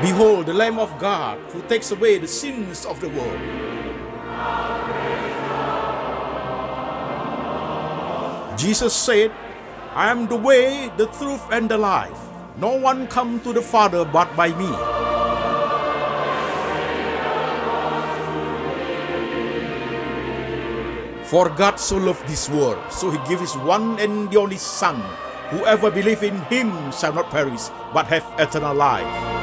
Behold the Lamb of God who takes away the sins of the world. Jesus said, I am the way, the truth, and the life. No one come to the Father but by me. For God so loved this world, so he gave his one and only Son. Whoever believes in him shall not perish, but have eternal life.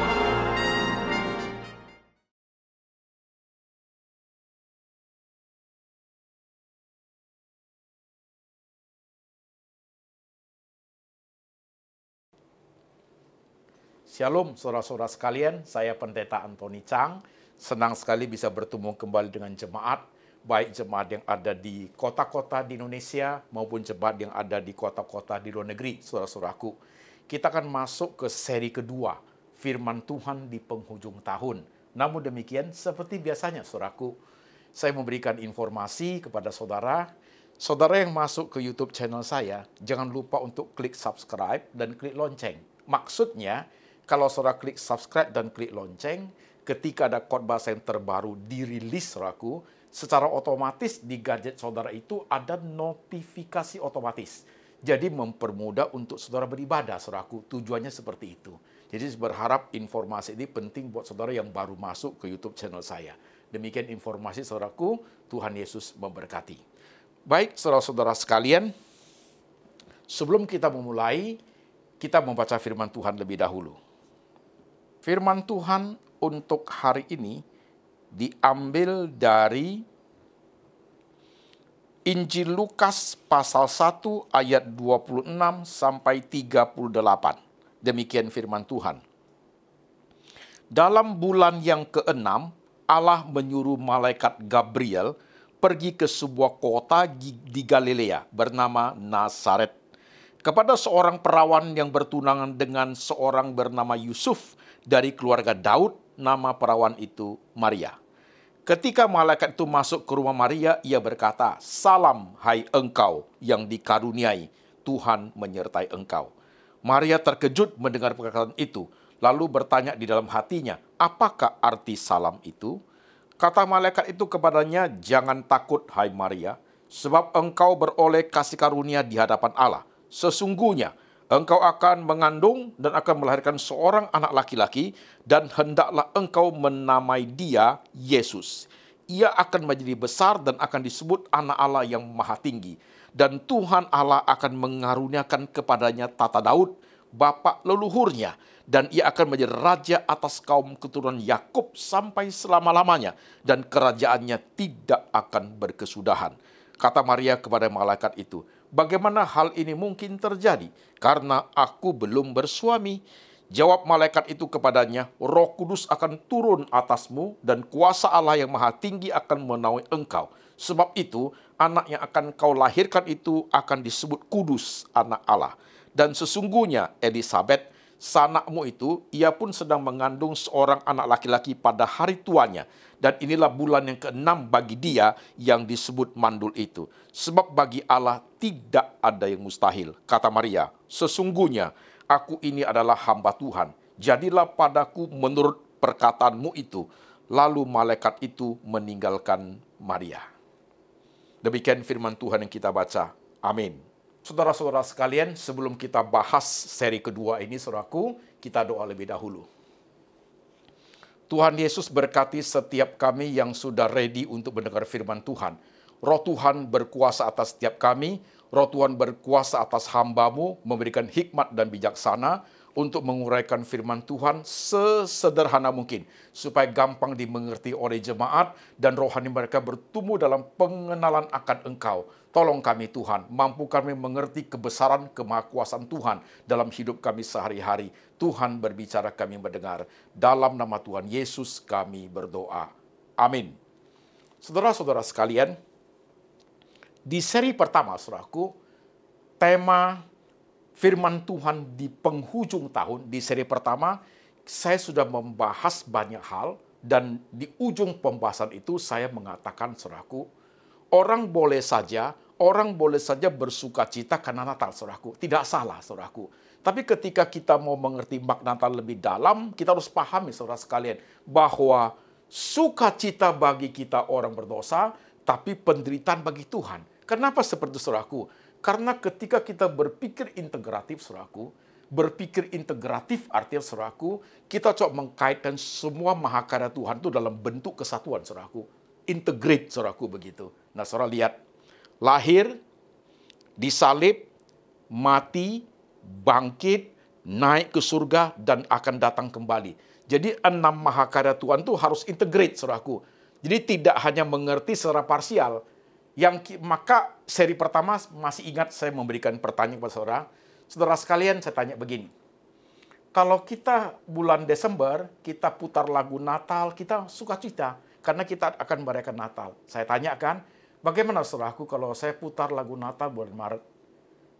Shalom saudara-saudara sekalian, saya Pendeta Antoni Chang. Senang sekali bisa bertemu kembali dengan jemaat, baik jemaat yang ada di kota-kota di Indonesia maupun jemaat yang ada di kota-kota di luar negeri, saudara-saudaraku. Kita akan masuk ke seri kedua, firman Tuhan di penghujung tahun. Namun demikian, seperti biasanya, saudaraku, saya memberikan informasi kepada saudara, Saudara yang masuk ke YouTube channel saya, jangan lupa untuk klik subscribe dan klik lonceng. Maksudnya, kalau saudara klik subscribe dan klik lonceng, ketika ada khotbah yang terbaru dirilis saudaraku, secara otomatis di gadget saudara itu ada notifikasi otomatis. Jadi mempermudah untuk saudara beribadah, saudaraku. Tujuannya seperti itu. Jadi berharap informasi ini penting buat saudara yang baru masuk ke YouTube channel saya. Demikian informasi saudaraku, Tuhan Yesus memberkati. Baik, saudara-saudara sekalian, sebelum kita memulai, kita membaca firman Tuhan lebih dahulu. Firman Tuhan untuk hari ini diambil dari Injil Lukas pasal 1 ayat 26 sampai 38. Demikian firman Tuhan. Dalam bulan yang keenam, Allah menyuruh malaikat Gabriel pergi ke sebuah kota di Galilea bernama Nazaret kepada seorang perawan yang bertunangan dengan seorang bernama Yusuf dari keluarga Daud, nama perawan itu Maria. Ketika malaikat itu masuk ke rumah Maria, ia berkata, Salam hai engkau yang dikaruniai, Tuhan menyertai engkau. Maria terkejut mendengar perkataan itu, lalu bertanya di dalam hatinya, apakah arti salam itu? Kata malaikat itu kepadanya, jangan takut hai Maria, sebab engkau beroleh kasih karunia di hadapan Allah sesungguhnya engkau akan mengandung dan akan melahirkan seorang anak laki-laki dan hendaklah engkau menamai dia Yesus. Ia akan menjadi besar dan akan disebut anak Allah yang maha tinggi. Dan Tuhan Allah akan mengaruniakan kepadanya tata Daud, bapak leluhurnya. Dan ia akan menjadi raja atas kaum keturunan Yakub sampai selama-lamanya. Dan kerajaannya tidak akan berkesudahan. Kata Maria kepada malaikat itu, bagaimana hal ini mungkin terjadi? Karena aku belum bersuami. Jawab malaikat itu kepadanya, Roh Kudus akan turun atasmu dan kuasa Allah yang Maha Tinggi akan menaui engkau. Sebab itu, anak yang akan kau lahirkan itu akan disebut kudus, anak Allah. Dan sesungguhnya Elisabeth sanakmu itu, ia pun sedang mengandung seorang anak laki-laki pada hari tuanya. Dan inilah bulan yang keenam bagi dia yang disebut mandul itu. Sebab bagi Allah tidak ada yang mustahil. Kata Maria, sesungguhnya aku ini adalah hamba Tuhan. Jadilah padaku menurut perkataanmu itu. Lalu malaikat itu meninggalkan Maria. Demikian firman Tuhan yang kita baca. Amin. Saudara-saudara sekalian, sebelum kita bahas seri kedua ini, saudaraku, kita doa lebih dahulu. Tuhan Yesus berkati setiap kami yang sudah ready untuk mendengar firman Tuhan. Roh Tuhan berkuasa atas setiap kami, roh Tuhan berkuasa atas hambamu, memberikan hikmat dan bijaksana, untuk menguraikan firman Tuhan sesederhana mungkin supaya gampang dimengerti oleh jemaat dan rohani mereka bertumbuh dalam pengenalan akan Engkau. Tolong kami Tuhan, mampu kami mengerti kebesaran kemahkuasaan Tuhan dalam hidup kami sehari-hari. Tuhan berbicara kami mendengar. Dalam nama Tuhan Yesus kami berdoa. Amin. Saudara-saudara sekalian, di seri pertama, saudaraku, tema firman Tuhan di penghujung tahun, di seri pertama, saya sudah membahas banyak hal, dan di ujung pembahasan itu saya mengatakan, saudaraku, orang boleh saja, orang boleh saja bersuka cita karena Natal, saudaraku. Tidak salah, saudaraku. Tapi ketika kita mau mengerti makna Natal lebih dalam, kita harus pahami, saudara sekalian, bahwa sukacita bagi kita orang berdosa, tapi penderitaan bagi Tuhan. Kenapa seperti itu, karena ketika kita berpikir integratif, seraku, berpikir integratif artinya seraku, kita coba mengkaitkan semua mahakarya Tuhan itu dalam bentuk kesatuan seraku. Integrate seraku begitu. Nah, suara lihat, lahir, disalib, mati, bangkit, naik ke surga, dan akan datang kembali. Jadi enam mahakarya Tuhan itu harus integrate, suraku. Jadi tidak hanya mengerti secara parsial, yang maka seri pertama masih ingat saya memberikan pertanyaan kepada saudara. Saudara sekalian saya tanya begini. Kalau kita bulan Desember, kita putar lagu Natal, kita suka cita karena kita akan merayakan Natal. Saya tanyakan, bagaimana saudaraku kalau saya putar lagu Natal bulan Maret?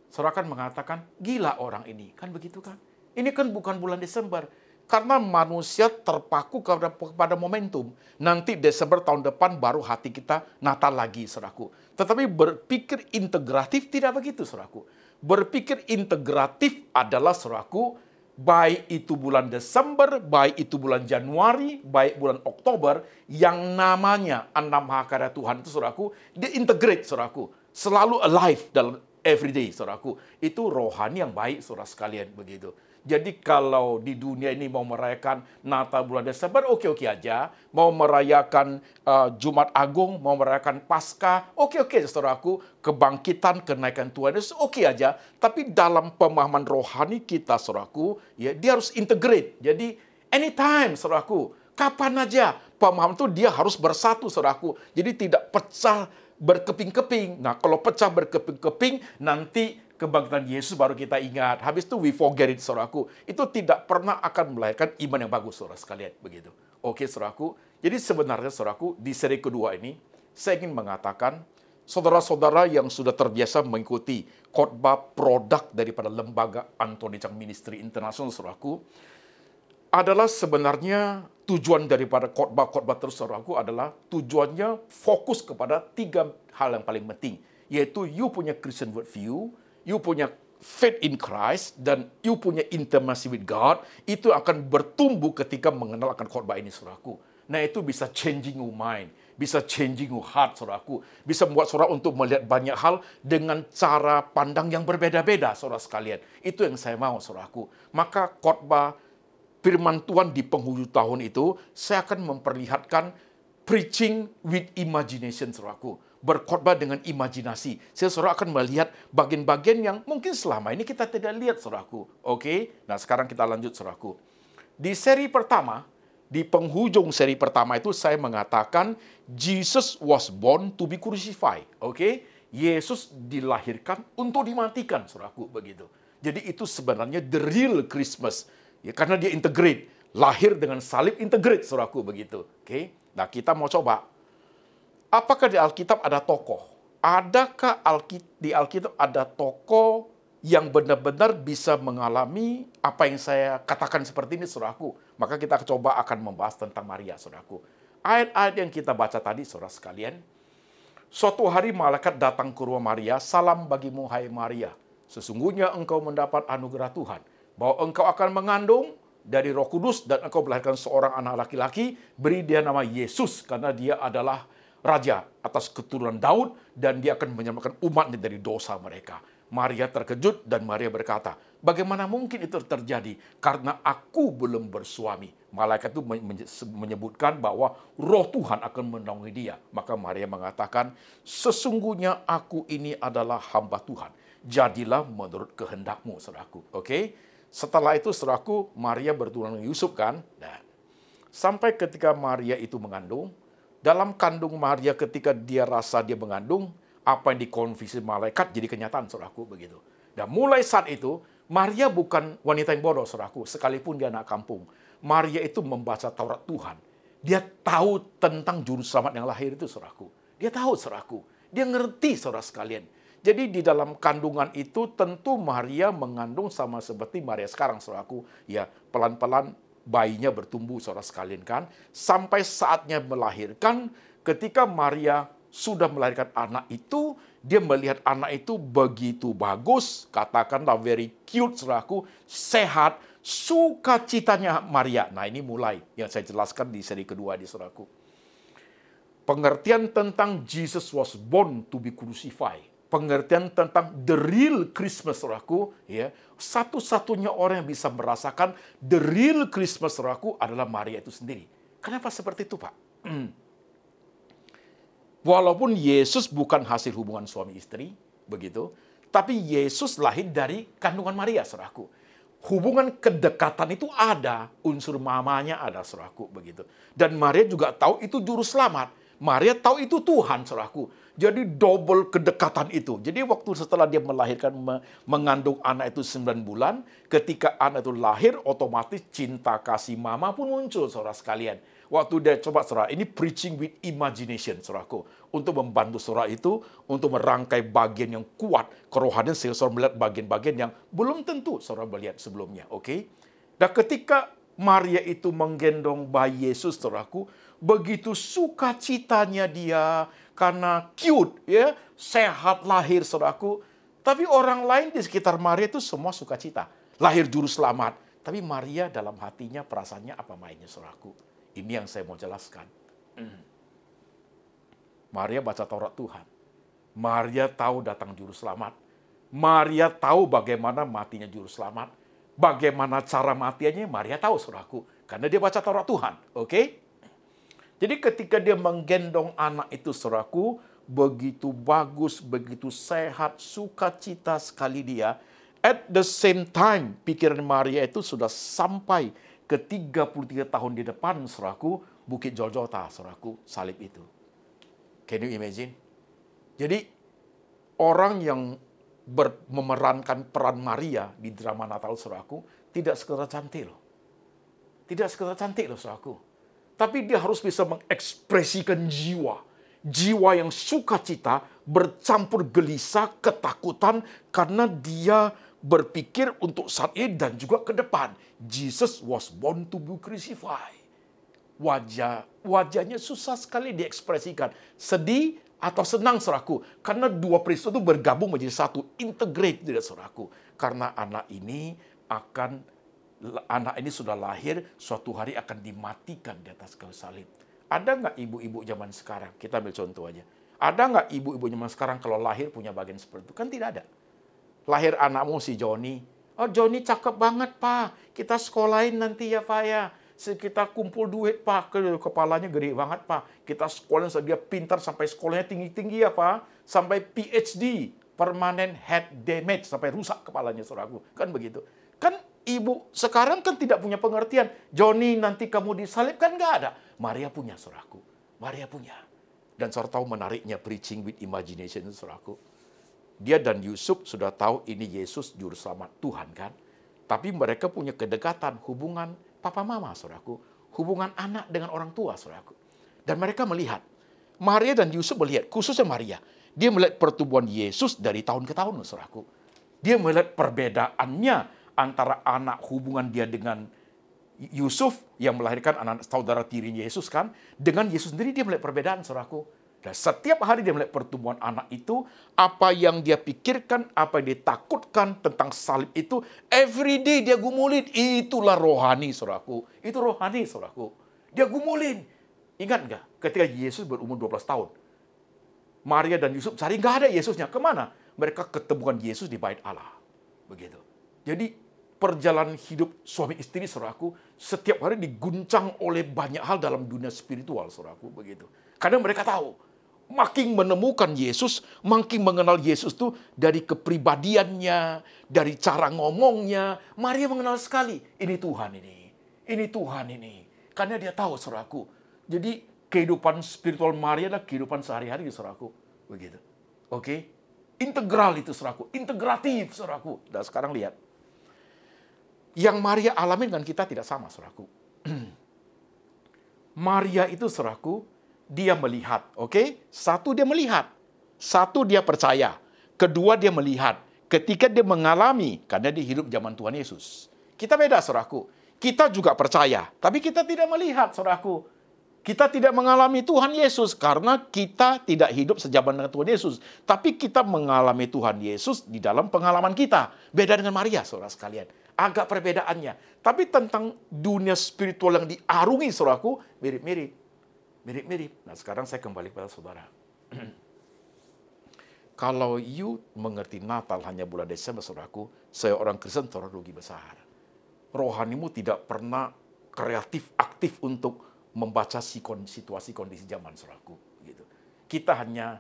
Saudara akan mengatakan, gila orang ini. Kan begitu kan? Ini kan bukan bulan Desember karena manusia terpaku kepada, kepada momentum. Nanti Desember tahun depan baru hati kita Natal lagi, saudaraku. Tetapi berpikir integratif tidak begitu, saudaraku. Berpikir integratif adalah, saudaraku, baik itu bulan Desember, baik itu bulan Januari, baik bulan Oktober, yang namanya enam hakara Tuhan itu saudaraku, dia integrate saudaraku, selalu alive dalam everyday saudaraku. Itu rohani yang baik saudara sekalian begitu. Jadi kalau di dunia ini mau merayakan Natal bulan Desember, oke-oke aja. Mau merayakan uh, Jumat Agung, mau merayakan Pasca, oke-oke aja aku Kebangkitan, kenaikan Tuhan Yesus, oke aja. Tapi dalam pemahaman rohani kita, aku, ya dia harus integrate. Jadi anytime, aku, kapan aja pemahaman itu dia harus bersatu, aku. Jadi tidak pecah berkeping-keping. Nah, kalau pecah berkeping-keping, nanti kebangkitan Yesus baru kita ingat. Habis itu we forget it, saudaraku. Itu tidak pernah akan melahirkan iman yang bagus, saudara sekalian. Begitu. Oke, saudaraku. Jadi sebenarnya, saudaraku, di seri kedua ini, saya ingin mengatakan, saudara-saudara yang sudah terbiasa mengikuti khotbah produk daripada lembaga Anthony Chang Ministry International, saudaraku, adalah sebenarnya tujuan daripada khotbah-khotbah terus saudaraku adalah tujuannya fokus kepada tiga hal yang paling penting yaitu you punya Christian worldview, you punya faith in Christ dan you punya intimacy with God, itu akan bertumbuh ketika mengenal akan khotbah ini, suraku. Nah, itu bisa changing your mind, bisa changing your heart, suraku, Bisa membuat surah untuk melihat banyak hal dengan cara pandang yang berbeda-beda, surah sekalian. Itu yang saya mau, suraku. Maka khotbah firman Tuhan di penghujung tahun itu, saya akan memperlihatkan preaching with imagination, suraku berkhotbah dengan imajinasi. Saya saudara akan melihat bagian-bagian yang mungkin selama ini kita tidak lihat saudaraku. Oke, nah sekarang kita lanjut saudaraku. Di seri pertama, di penghujung seri pertama itu saya mengatakan Jesus was born to be crucified. Oke, Yesus dilahirkan untuk dimatikan saudaraku begitu. Jadi itu sebenarnya the real Christmas. Ya karena dia integrate, lahir dengan salib integrate saudaraku begitu. Oke. Nah, kita mau coba Apakah di Alkitab ada tokoh? Adakah di Alkitab ada tokoh yang benar-benar bisa mengalami apa yang saya katakan seperti ini, saudaraku? Maka kita coba akan membahas tentang Maria, saudaraku. Ayat-ayat yang kita baca tadi, saudara sekalian, Suatu hari malaikat datang ke rumah Maria, salam bagimu hai Maria. Sesungguhnya engkau mendapat anugerah Tuhan, bahwa engkau akan mengandung dari roh kudus dan engkau melahirkan seorang anak laki-laki, beri dia nama Yesus, karena dia adalah raja atas keturunan Daud dan dia akan menyelamatkan umatnya dari dosa mereka. Maria terkejut dan Maria berkata, bagaimana mungkin itu terjadi karena aku belum bersuami. Malaikat itu menyebutkan bahwa roh Tuhan akan menaungi dia. Maka Maria mengatakan, sesungguhnya aku ini adalah hamba Tuhan. Jadilah menurut kehendakmu, saudaraku. Oke? Setelah itu, saudaraku, Maria bertunang Yusuf kan? Nah, sampai ketika Maria itu mengandung, dalam kandung Maria ketika dia rasa dia mengandung, apa yang dikonfisi malaikat jadi kenyataan suraku begitu. Dan mulai saat itu Maria bukan wanita yang bodoh suraku sekalipun dia anak kampung. Maria itu membaca Taurat Tuhan. Dia tahu tentang juru selamat yang lahir itu suraku Dia tahu suraku Dia ngerti saudara sekalian. Jadi di dalam kandungan itu tentu Maria mengandung sama seperti Maria sekarang suraku Ya pelan-pelan bayinya bertumbuh saudara sekalian kan. Sampai saatnya melahirkan, ketika Maria sudah melahirkan anak itu, dia melihat anak itu begitu bagus, katakanlah very cute saudaraku, sehat, sukacitanya Maria. Nah ini mulai yang saya jelaskan di seri kedua di saudaraku. Pengertian tentang Jesus was born to be crucified pengertian tentang the real Christmas saudaraku ya satu-satunya orang yang bisa merasakan the real Christmas saudaraku adalah Maria itu sendiri kenapa seperti itu pak hmm. walaupun Yesus bukan hasil hubungan suami istri begitu tapi Yesus lahir dari kandungan Maria saudaraku hubungan kedekatan itu ada unsur mamanya ada saudaraku begitu dan Maria juga tahu itu juru selamat Maria tahu itu Tuhan saudaraku jadi double kedekatan itu. Jadi waktu setelah dia melahirkan mengandung anak itu 9 bulan, ketika anak itu lahir otomatis cinta kasih mama pun muncul saudara sekalian. Waktu dia coba saudara, ini preaching with imagination saudaraku. Untuk membantu saudara itu, untuk merangkai bagian yang kuat, kerohanian sehingga saudara melihat bagian-bagian yang belum tentu saudara melihat sebelumnya. Oke? Okay? Dan ketika Maria itu menggendong bayi Yesus, saudaraku, begitu sukacitanya dia karena cute ya, sehat lahir saudaraku. Tapi orang lain di sekitar Maria itu semua sukacita. Lahir juru selamat. Tapi Maria dalam hatinya perasaannya apa mainnya saudaraku. Ini yang saya mau jelaskan. Maria baca Taurat Tuhan. Maria tahu datang juru selamat. Maria tahu bagaimana matinya juru selamat. Bagaimana cara matiannya Maria tahu saudaraku. Karena dia baca Taurat Tuhan. Oke? Okay? Jadi ketika dia menggendong anak itu seraku, begitu bagus, begitu sehat, sukacita sekali dia. At the same time, pikiran Maria itu sudah sampai ke 33 tahun di depan seraku, Bukit Jojota seraku, salib itu. Can you imagine? Jadi orang yang ber, memerankan peran Maria di drama Natal seraku tidak sekedar cantik loh. Tidak sekedar cantik loh seraku tapi dia harus bisa mengekspresikan jiwa. Jiwa yang sukacita bercampur gelisah, ketakutan karena dia berpikir untuk saat ini dan juga ke depan. Jesus was born to be crucified. Wajah wajahnya susah sekali diekspresikan. Sedih atau senang seraku. karena dua peristiwa itu bergabung menjadi satu, integrate tidak seraku. Karena anak ini akan anak ini sudah lahir, suatu hari akan dimatikan di atas kayu salib. Ada nggak ibu-ibu zaman sekarang? Kita ambil contoh aja. Ada nggak ibu-ibu zaman sekarang kalau lahir punya bagian seperti itu? Kan tidak ada. Lahir anakmu si Joni. Oh Joni cakep banget pak. Kita sekolahin nanti ya pak ya. Kita kumpul duit pak. Kepalanya gede banget pak. Kita sekolahin dia pintar sampai sekolahnya tinggi-tinggi ya pak. Sampai PhD. Permanent head damage. Sampai rusak kepalanya saudaraku. Kan begitu ibu sekarang kan tidak punya pengertian. Joni nanti kamu disalib kan nggak ada. Maria punya suraku. Maria punya. Dan saudara tahu menariknya preaching with imagination suraku. Dia dan Yusuf sudah tahu ini Yesus juru selamat Tuhan kan. Tapi mereka punya kedekatan hubungan papa mama suraku. Hubungan anak dengan orang tua suraku. Dan mereka melihat. Maria dan Yusuf melihat. Khususnya Maria. Dia melihat pertumbuhan Yesus dari tahun ke tahun suraku. Dia melihat perbedaannya antara anak hubungan dia dengan Yusuf yang melahirkan anak saudara tirinya Yesus kan, dengan Yesus sendiri dia melihat perbedaan saudaraku. Dan setiap hari dia melihat pertumbuhan anak itu, apa yang dia pikirkan, apa yang dia takutkan tentang salib itu, every day dia gumulin, itulah rohani saudaraku. Itu rohani saudaraku. Dia gumulin. Ingat nggak ketika Yesus berumur 12 tahun? Maria dan Yusuf cari nggak ada Yesusnya. Kemana? Mereka ketemukan Yesus di bait Allah. Begitu. Jadi perjalanan hidup suami istri saudaraku setiap hari diguncang oleh banyak hal dalam dunia spiritual saudaraku begitu. Karena mereka tahu makin menemukan Yesus, makin mengenal Yesus tuh dari kepribadiannya, dari cara ngomongnya. Maria mengenal sekali, ini Tuhan ini, ini Tuhan ini. Karena dia tahu saudaraku. Jadi kehidupan spiritual Maria adalah kehidupan sehari-hari saudaraku. Begitu. Oke? Okay? Integral itu saudaraku, integratif saudaraku. Dan sekarang lihat, yang Maria alami dengan kita tidak sama, saudaraku. Maria itu, saudaraku, dia melihat, oke? Okay? Satu dia melihat, satu dia percaya, kedua dia melihat. Ketika dia mengalami, karena dia hidup zaman Tuhan Yesus. Kita beda, saudaraku. Kita juga percaya, tapi kita tidak melihat, saudaraku. Kita tidak mengalami Tuhan Yesus karena kita tidak hidup sejaman dengan Tuhan Yesus. Tapi kita mengalami Tuhan Yesus di dalam pengalaman kita. Beda dengan Maria, saudara sekalian agak perbedaannya. Tapi tentang dunia spiritual yang diarungi saudaraku mirip-mirip. Mirip-mirip. Nah sekarang saya kembali kepada saudara. Kalau you mengerti Natal hanya bulan Desember saudaraku, saya orang Kristen saudara rugi besar. Rohanimu tidak pernah kreatif aktif untuk membaca situasi kondisi zaman saudaraku. Gitu. Kita hanya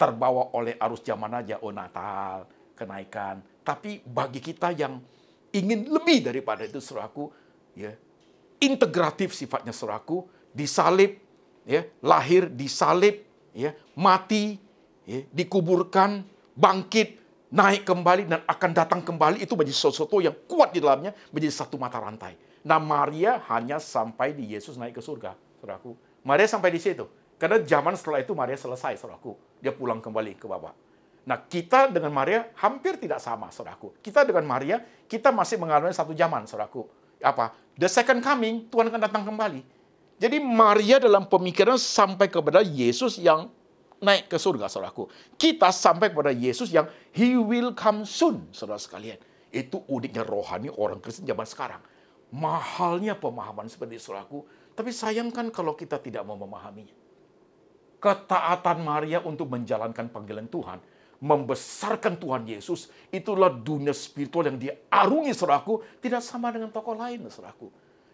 terbawa oleh arus zaman aja, oh Natal, kenaikan. Tapi bagi kita yang ingin lebih daripada itu suraku ya integratif sifatnya suraku disalib ya lahir disalib ya mati ya, dikuburkan bangkit naik kembali dan akan datang kembali itu menjadi sesuatu yang kuat di dalamnya menjadi satu mata rantai nah Maria hanya sampai di Yesus naik ke surga suraku Maria sampai di situ karena zaman setelah itu Maria selesai suraku dia pulang kembali ke Bapak Nah, kita dengan Maria hampir tidak sama, saudaraku. Kita dengan Maria, kita masih mengalami satu zaman, saudaraku. Apa? The second coming, Tuhan akan datang kembali. Jadi Maria dalam pemikiran sampai kepada Yesus yang naik ke surga, saudaraku. Kita sampai kepada Yesus yang He will come soon, saudara sekalian. Itu uniknya rohani orang Kristen zaman sekarang. Mahalnya pemahaman seperti saudaraku. Tapi sayangkan kalau kita tidak mau memahaminya. Ketaatan Maria untuk menjalankan panggilan Tuhan membesarkan Tuhan Yesus, itulah dunia spiritual yang diarungi seraku, tidak sama dengan tokoh lain seraku.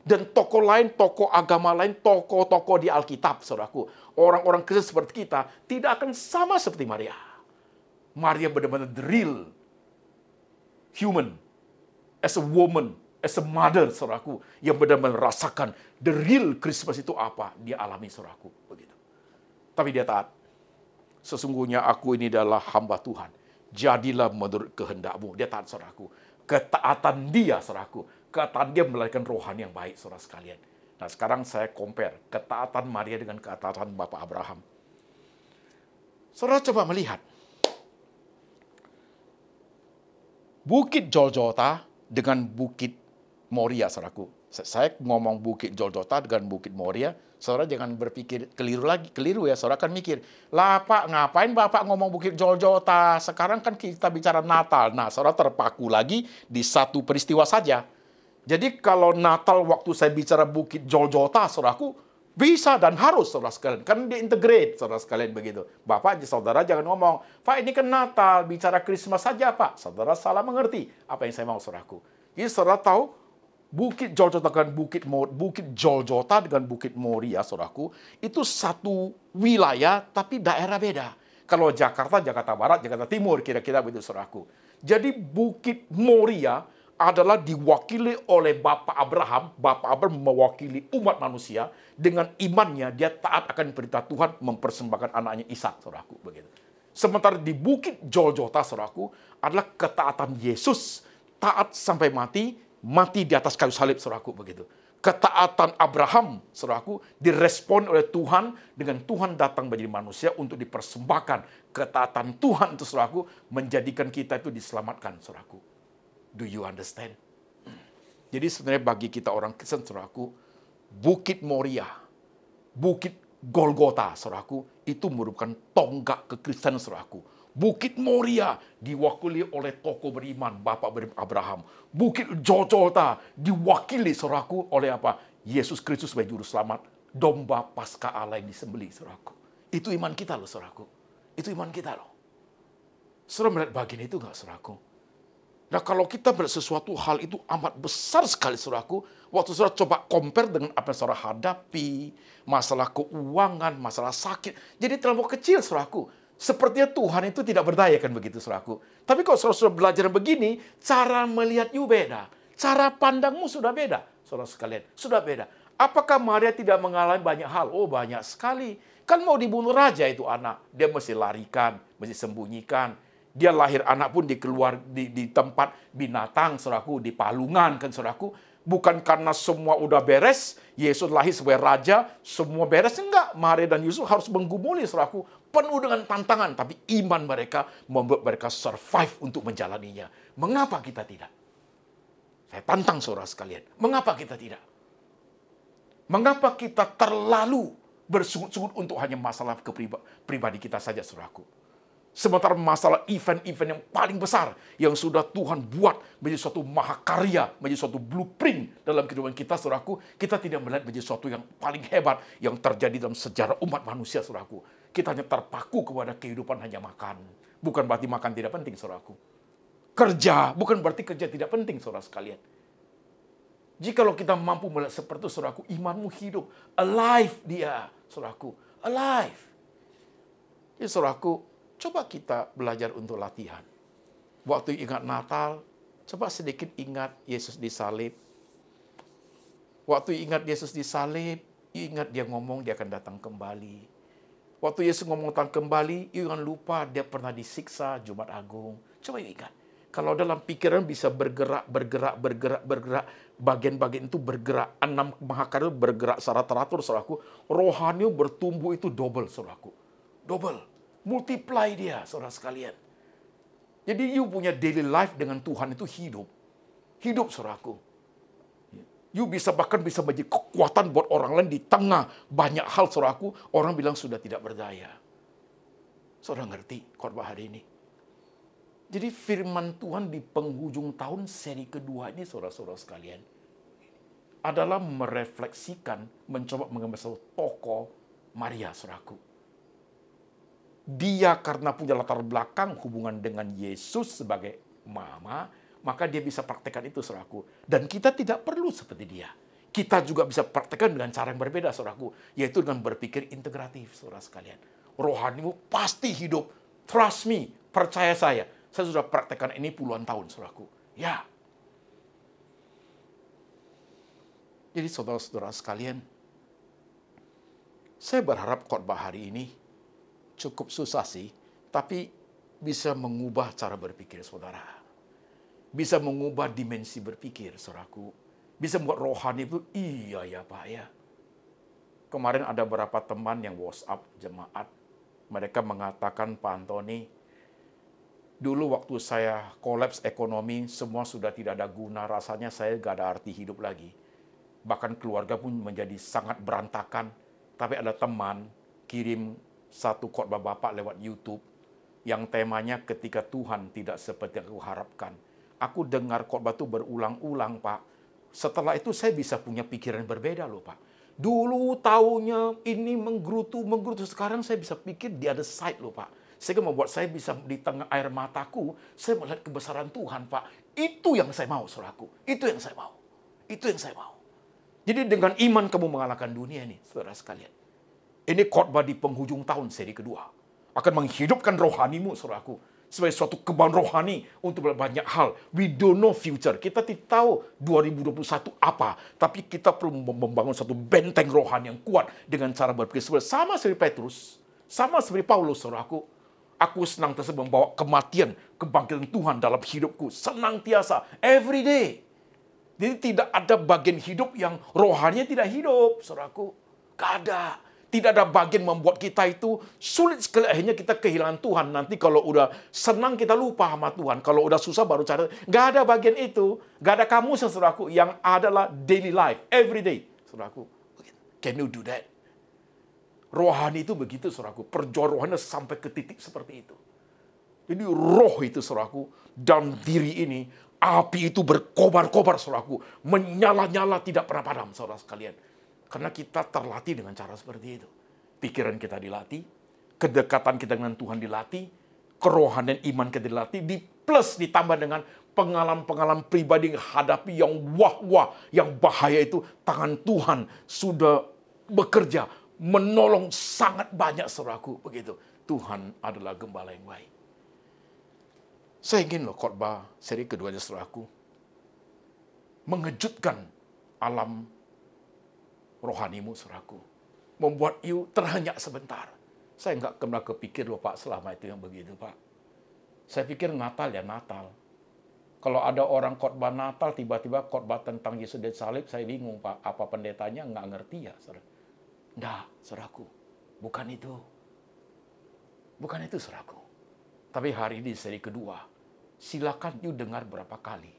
Dan tokoh lain, tokoh agama lain, tokoh-tokoh di Alkitab seraku. Orang-orang Kristen seperti kita tidak akan sama seperti Maria. Maria benar-benar the real human, as a woman, as a mother, seraku, yang benar-benar merasakan the real Christmas itu apa dia alami, seraku. begitu. Tapi dia taat sesungguhnya aku ini adalah hamba Tuhan. Jadilah menurut kehendakmu. Dia taat saudaraku. Ketaatan dia saudaraku. Ketaatan dia melahirkan rohani yang baik saudara sekalian. Nah sekarang saya compare ketaatan Maria dengan ketaatan Bapak Abraham. Saudara coba melihat. Bukit Joljota dengan Bukit Moria saudaraku saya ngomong Bukit Joldota dengan Bukit Moria, saudara jangan berpikir keliru lagi, keliru ya, saudara kan mikir, lah Pak, ngapain Bapak ngomong Bukit Joljota? Sekarang kan kita bicara Natal. Nah, saudara terpaku lagi di satu peristiwa saja. Jadi kalau Natal waktu saya bicara Bukit Joljota, saudaraku, bisa dan harus saudara sekalian. Kan diintegrate saudara sekalian begitu. Bapak saudara jangan ngomong, Pak ini kan Natal, bicara Christmas saja Pak. Saudara salah mengerti apa yang saya mau saudaraku. Jadi saudara tahu Bukit Joljota dengan Bukit Mor Bukit Joljota dengan Bukit Moria, saudaraku, itu satu wilayah tapi daerah beda. Kalau Jakarta, Jakarta Barat, Jakarta Timur, kira-kira begitu, saudaraku. Jadi Bukit Moria adalah diwakili oleh Bapak Abraham. Bapak Abraham mewakili umat manusia dengan imannya dia taat akan perintah Tuhan mempersembahkan anaknya Ishak, saudaraku, begitu. Sementara di Bukit Joljota, saudaraku, adalah ketaatan Yesus taat sampai mati mati di atas kayu salib, saudaraku begitu. Ketaatan Abraham, saudaraku, direspon oleh Tuhan dengan Tuhan datang menjadi manusia untuk dipersembahkan. Ketaatan Tuhan itu, saudaraku, menjadikan kita itu diselamatkan, saudaraku. Do you understand? Jadi sebenarnya bagi kita orang Kristen, saudaraku, Bukit Moria, Bukit Golgota, saudaraku, itu merupakan tonggak kekristenan, saudaraku Bukit Moria diwakili oleh tokoh beriman Bapak Abraham. Bukit Jojota diwakili seraku oleh apa? Yesus Kristus sebagai juru selamat. Domba pasca Allah yang disembeli seraku. Itu iman kita loh seraku. Itu iman kita loh. Serem melihat bagian itu nggak seraku? Nah kalau kita melihat sesuatu hal itu amat besar sekali seraku. Waktu saudara coba compare dengan apa yang saudara hadapi. Masalah keuangan, masalah sakit. Jadi terlalu kecil suraku. Sepertinya Tuhan itu tidak berdaya kan begitu suraku. Tapi kok saudara-saudara belajar begini, cara you beda. Cara pandangmu sudah beda, saudara sekalian. Sudah beda. Apakah Maria tidak mengalami banyak hal? Oh banyak sekali. Kan mau dibunuh raja itu anak. Dia mesti larikan, mesti sembunyikan. Dia lahir anak pun dikeluar di, di tempat binatang, saudaraku, di palungan kan saudaraku. Bukan karena semua udah beres, Yesus lahir sebagai raja, semua beres. Enggak, Maria dan Yusuf harus menggumuli saudaraku penuh dengan tantangan, tapi iman mereka membuat mereka survive untuk menjalaninya. Mengapa kita tidak? Saya tantang saudara sekalian, mengapa kita tidak? Mengapa kita terlalu bersungut-sungut untuk hanya masalah kepribadi kita saja, saudaraku? Sementara masalah event-event yang paling besar yang sudah Tuhan buat menjadi suatu mahakarya, menjadi suatu blueprint dalam kehidupan kita, saudaraku, kita tidak melihat menjadi suatu yang paling hebat yang terjadi dalam sejarah umat manusia, saudaraku kita hanya terpaku kepada kehidupan hanya makan. Bukan berarti makan tidak penting, saudaraku. Kerja, bukan berarti kerja tidak penting, saudara sekalian. Jikalau kita mampu melihat seperti itu, saudaraku, imanmu hidup. Alive dia, saudaraku. Alive. Jadi, ya, saudaraku, coba kita belajar untuk latihan. Waktu ingat Natal, coba sedikit ingat Yesus disalib. Waktu ingat Yesus disalib, salib, ingat dia ngomong dia akan datang kembali. Waktu Yesus ngomong tentang kembali, you jangan lupa dia pernah disiksa Jumat Agung. Coba you ingat. Kalau dalam pikiran bisa bergerak, bergerak, bergerak, bergerak. Bagian-bagian itu bergerak. Enam mahakarya bergerak secara teratur, saudaraku. Rohani bertumbuh itu double, saudaraku. Double. Multiply dia, saudara sekalian. Jadi you punya daily life dengan Tuhan itu hidup. Hidup, saudaraku You bisa bahkan bisa menjadi kekuatan buat orang lain di tengah banyak hal aku Orang bilang sudah tidak berdaya. Saudara ngerti korban hari ini? Jadi firman Tuhan di penghujung tahun seri kedua ini saudara-saudara sekalian adalah merefleksikan, mencoba mengambil satu tokoh Maria aku Dia karena punya latar belakang hubungan dengan Yesus sebagai mama, maka dia bisa praktekkan itu saudaraku. Dan kita tidak perlu seperti dia. Kita juga bisa praktekkan dengan cara yang berbeda saudaraku, yaitu dengan berpikir integratif saudara sekalian. Rohanimu pasti hidup. Trust me, percaya saya. Saya sudah praktekkan ini puluhan tahun saudaraku. Ya. Jadi saudara-saudara sekalian, saya berharap khotbah hari ini cukup susah sih, tapi bisa mengubah cara berpikir saudara bisa mengubah dimensi berpikir, saudaraku. Bisa membuat rohani itu, iya ya Pak ya. Kemarin ada beberapa teman yang WhatsApp jemaat, mereka mengatakan Pak Antoni, dulu waktu saya kolaps ekonomi, semua sudah tidak ada guna, rasanya saya gak ada arti hidup lagi. Bahkan keluarga pun menjadi sangat berantakan, tapi ada teman kirim satu khotbah Bapak lewat YouTube yang temanya ketika Tuhan tidak seperti yang aku harapkan Aku dengar khotbah itu berulang-ulang, Pak. Setelah itu saya bisa punya pikiran berbeda loh, Pak. Dulu taunya ini menggerutu, menggerutu. Sekarang saya bisa pikir di ada side loh, Pak. Sehingga membuat saya bisa di tengah air mataku, saya melihat kebesaran Tuhan, Pak. Itu yang saya mau, Suruh aku. Itu yang saya mau. Itu yang saya mau. Jadi dengan iman kamu mengalahkan dunia ini, saudara sekalian. Ini khotbah di penghujung tahun seri kedua. Akan menghidupkan rohanimu, Suruh aku sebagai suatu kebun rohani untuk banyak hal. We don't know future. Kita tidak tahu 2021 apa. Tapi kita perlu membangun satu benteng rohani yang kuat dengan cara berpikir. Sama seperti Petrus, sama seperti Paulus, suruh Aku senang tersebut membawa kematian, kebangkitan Tuhan dalam hidupku. Senang tiasa, every day. Jadi tidak ada bagian hidup yang rohannya tidak hidup, saudaraku. Gak ada. Tidak ada bagian membuat kita itu sulit sekali. Akhirnya kita kehilangan Tuhan. Nanti kalau udah senang kita lupa sama Tuhan. Kalau udah susah baru cari. Gak ada bagian itu. Gak ada kamu saudaraku yang adalah daily life. Every day. Saudaraku, can you do that? Rohani itu begitu saudaraku. Perjorohannya sampai ke titik seperti itu. Jadi roh itu saudaraku. dan diri ini api itu berkobar-kobar saudaraku. Menyala-nyala tidak pernah padam saudara sekalian karena kita terlatih dengan cara seperti itu. Pikiran kita dilatih, kedekatan kita dengan Tuhan dilatih, kerohanian iman kita dilatih, di plus ditambah dengan pengalaman-pengalaman pribadi yang hadapi yang wah-wah, yang bahaya itu tangan Tuhan sudah bekerja, menolong sangat banyak seraku begitu. Tuhan adalah gembala yang baik. Saya ingin loh khotbah seri keduanya seraku mengejutkan alam rohanimu, suraku. Membuat you terhanyak sebentar. Saya nggak pernah kepikir loh Pak selama itu yang begitu Pak. Saya pikir Natal ya Natal. Kalau ada orang khotbah Natal, tiba-tiba khotbah tentang Yesus dan salib, saya bingung Pak. Apa pendetanya nggak ngerti ya? Saudara. Nggak, suraku. Bukan itu. Bukan itu, suraku. Tapi hari ini seri kedua. Silakan you dengar berapa kali.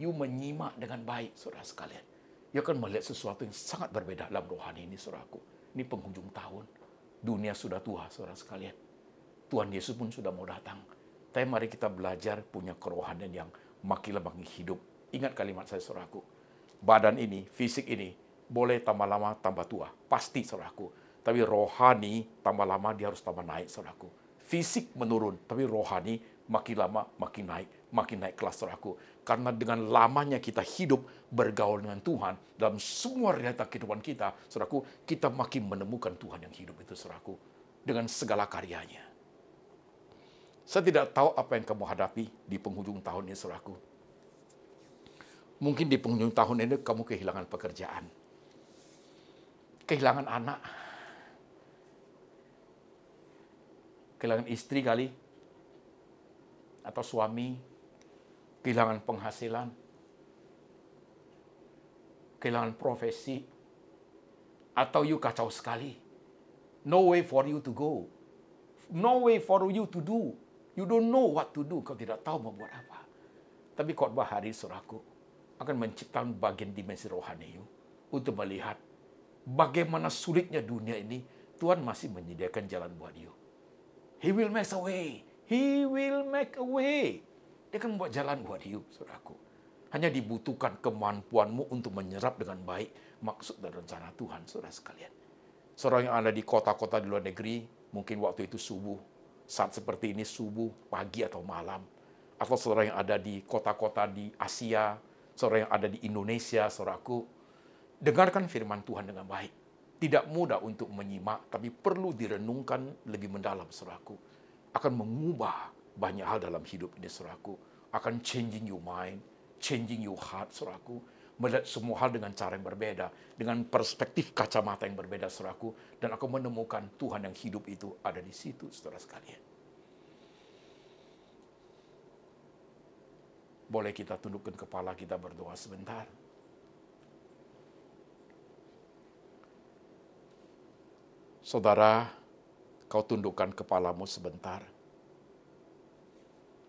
You menyimak dengan baik, saudara sekalian ia akan melihat sesuatu yang sangat berbeda dalam rohani ini, saudaraku. Ini penghujung tahun. Dunia sudah tua, saudara sekalian. Tuhan Yesus pun sudah mau datang. Tapi mari kita belajar punya kerohanian yang makin makin hidup. Ingat kalimat saya, saudaraku. Badan ini, fisik ini, boleh tambah lama, tambah tua. Pasti, saudaraku. Tapi rohani, tambah lama, dia harus tambah naik, saudaraku. Fisik menurun, tapi rohani makin lama makin naik makin naik kelas roh aku. Karena dengan lamanya kita hidup bergaul dengan Tuhan, dalam semua realita kehidupan kita, saudaraku, kita makin menemukan Tuhan yang hidup itu, saudaraku, dengan segala karyanya. Saya tidak tahu apa yang kamu hadapi di penghujung tahun ini, saudaraku. Mungkin di penghujung tahun ini kamu kehilangan pekerjaan, kehilangan anak, kehilangan istri kali, atau suami, kehilangan penghasilan, kehilangan profesi, atau you kacau sekali. No way for you to go. No way for you to do. You don't know what to do. Kau tidak tahu mau buat apa. Tapi khotbah hari suraku akan menciptakan bagian dimensi rohani you untuk melihat bagaimana sulitnya dunia ini, Tuhan masih menyediakan jalan buat you. He will make a way. He will make a way. Dia akan membuat jalan buat you, saudaraku. Hanya dibutuhkan kemampuanmu untuk menyerap dengan baik maksud dan rencana Tuhan, saudara sekalian. Seorang yang ada di kota-kota di luar negeri, mungkin waktu itu subuh, saat seperti ini subuh, pagi atau malam. Atau saudara yang ada di kota-kota di Asia, saudara yang ada di Indonesia, saudaraku, dengarkan firman Tuhan dengan baik. Tidak mudah untuk menyimak, tapi perlu direnungkan lebih mendalam, saudaraku. Akan mengubah banyak hal dalam hidup ini aku akan changing your mind, changing your heart aku Melihat semua hal dengan cara yang berbeda, dengan perspektif kacamata yang berbeda aku dan aku menemukan Tuhan yang hidup itu ada di situ saudara sekalian. Boleh kita tundukkan kepala kita berdoa sebentar. Saudara, kau tundukkan kepalamu sebentar.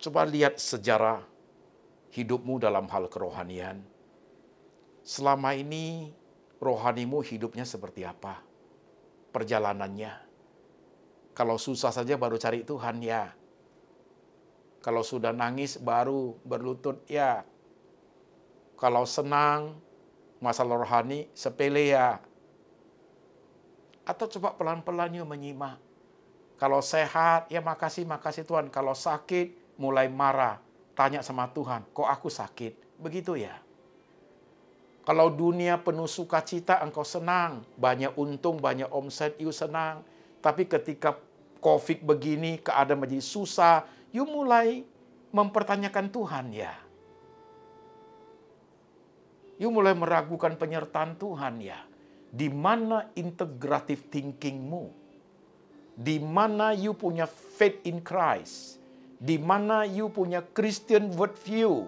Coba lihat sejarah hidupmu dalam hal kerohanian. Selama ini rohanimu hidupnya seperti apa? Perjalanannya. Kalau susah saja baru cari Tuhan ya. Kalau sudah nangis baru berlutut ya. Kalau senang masalah rohani sepele ya. Atau coba pelan-pelan yuk menyimak. Kalau sehat, ya makasih, makasih Tuhan. Kalau sakit, mulai marah, tanya sama Tuhan, kok aku sakit? Begitu ya. Kalau dunia penuh sukacita, engkau senang. Banyak untung, banyak omset, you senang. Tapi ketika COVID begini, keadaan menjadi susah, you mulai mempertanyakan Tuhan ya. You mulai meragukan penyertaan Tuhan ya. Di mana integrative thinkingmu? Di mana you punya faith in Christ? di mana you punya Christian worldview,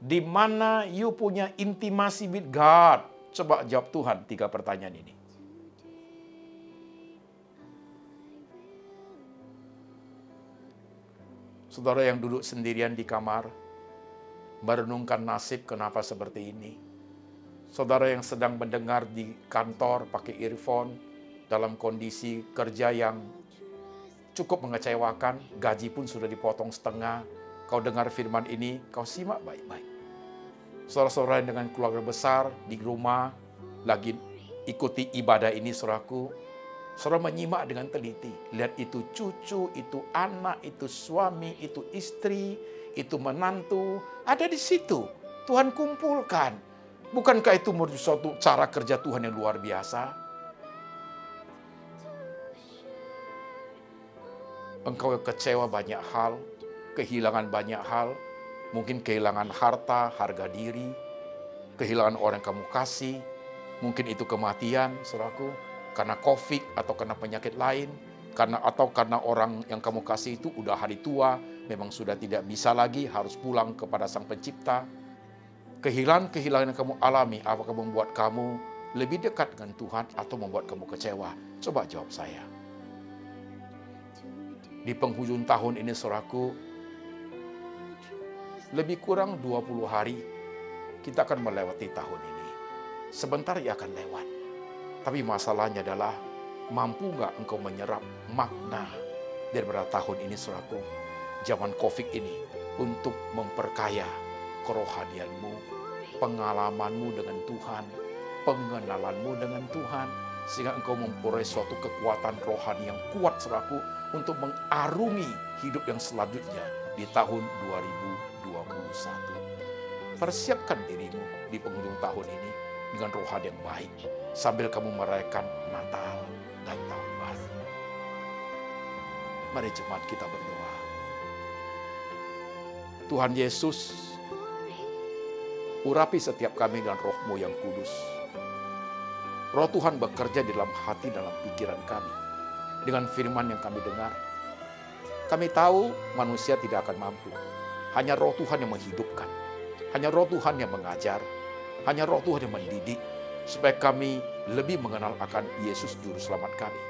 di mana you punya intimasi with God. Coba jawab Tuhan tiga pertanyaan ini. Saudara yang duduk sendirian di kamar, merenungkan nasib kenapa seperti ini. Saudara yang sedang mendengar di kantor pakai earphone dalam kondisi kerja yang cukup mengecewakan, gaji pun sudah dipotong setengah. Kau dengar firman ini, kau simak baik-baik. Saudara-saudara dengan keluarga besar di rumah, lagi ikuti ibadah ini suraku, saudara menyimak dengan teliti. Lihat itu cucu, itu anak, itu suami, itu istri, itu menantu. Ada di situ. Tuhan kumpulkan. Bukankah itu merujuk suatu cara kerja Tuhan yang luar biasa? engkau kecewa banyak hal, kehilangan banyak hal, mungkin kehilangan harta, harga diri, kehilangan orang yang kamu kasih, mungkin itu kematian, saudaraku, karena covid atau karena penyakit lain, karena atau karena orang yang kamu kasih itu udah hari tua, memang sudah tidak bisa lagi, harus pulang kepada Sang Pencipta. Kehilangan-kehilangan yang kamu alami, apakah membuat kamu lebih dekat dengan Tuhan atau membuat kamu kecewa? Coba jawab saya. Di penghujung tahun ini suraku lebih kurang 20 hari kita akan melewati tahun ini. Sebentar ia akan lewat. Tapi masalahnya adalah mampu nggak engkau menyerap makna daripada tahun ini suraku Zaman Covid ini untuk memperkaya kerohanianmu, pengalamanmu dengan Tuhan, pengenalanmu dengan Tuhan, sehingga engkau memperoleh suatu kekuatan rohani yang kuat seraku untuk mengarungi hidup yang selanjutnya di tahun 2021. Persiapkan dirimu di penghujung tahun ini dengan rohani yang baik sambil kamu merayakan Natal dan Tahun Baru. Mari jemaat kita berdoa. Tuhan Yesus, urapi setiap kami dengan rohmu yang kudus Roh Tuhan bekerja di dalam hati, dalam pikiran kami. Dengan firman yang kami dengar. Kami tahu manusia tidak akan mampu. Hanya roh Tuhan yang menghidupkan. Hanya roh Tuhan yang mengajar. Hanya roh Tuhan yang mendidik. Supaya kami lebih mengenal akan Yesus Juru Selamat kami.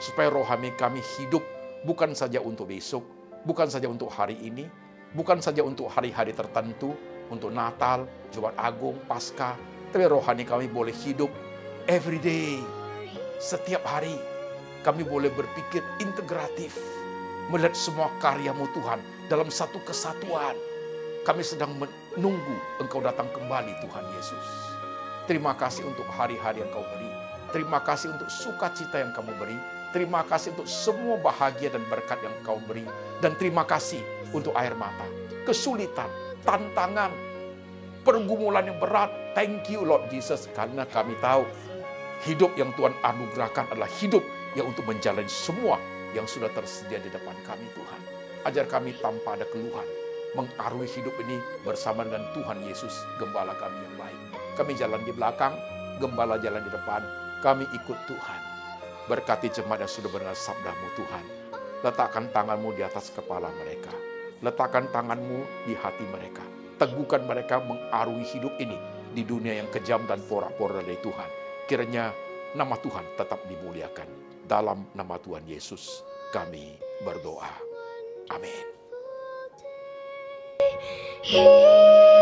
Supaya rohani kami hidup bukan saja untuk besok, bukan saja untuk hari ini, bukan saja untuk hari-hari tertentu, untuk Natal, Jumat Agung, Paskah, tapi rohani kami boleh hidup Every day, setiap hari kami boleh berpikir integratif. Melihat semua karyamu Tuhan dalam satu kesatuan. Kami sedang menunggu engkau datang kembali Tuhan Yesus. Terima kasih untuk hari-hari yang kau beri. Terima kasih untuk sukacita yang kamu beri. Terima kasih untuk semua bahagia dan berkat yang kau beri. Dan terima kasih untuk air mata, kesulitan, tantangan, pergumulan yang berat. Thank you Lord Jesus karena kami tahu Hidup yang Tuhan anugerahkan adalah hidup yang untuk menjalani semua yang sudah tersedia di depan kami Tuhan. Ajar kami tanpa ada keluhan, mengarungi hidup ini bersama dengan Tuhan Yesus, gembala kami yang baik. Kami jalan di belakang, gembala jalan di depan, kami ikut Tuhan. Berkati jemaat yang sudah benar sabdamu Tuhan. Letakkan tanganmu di atas kepala mereka. Letakkan tanganmu di hati mereka. Teguhkan mereka mengarungi hidup ini di dunia yang kejam dan porak porak dari Tuhan kiranya nama Tuhan tetap dimuliakan. Dalam nama Tuhan Yesus kami berdoa. Amin.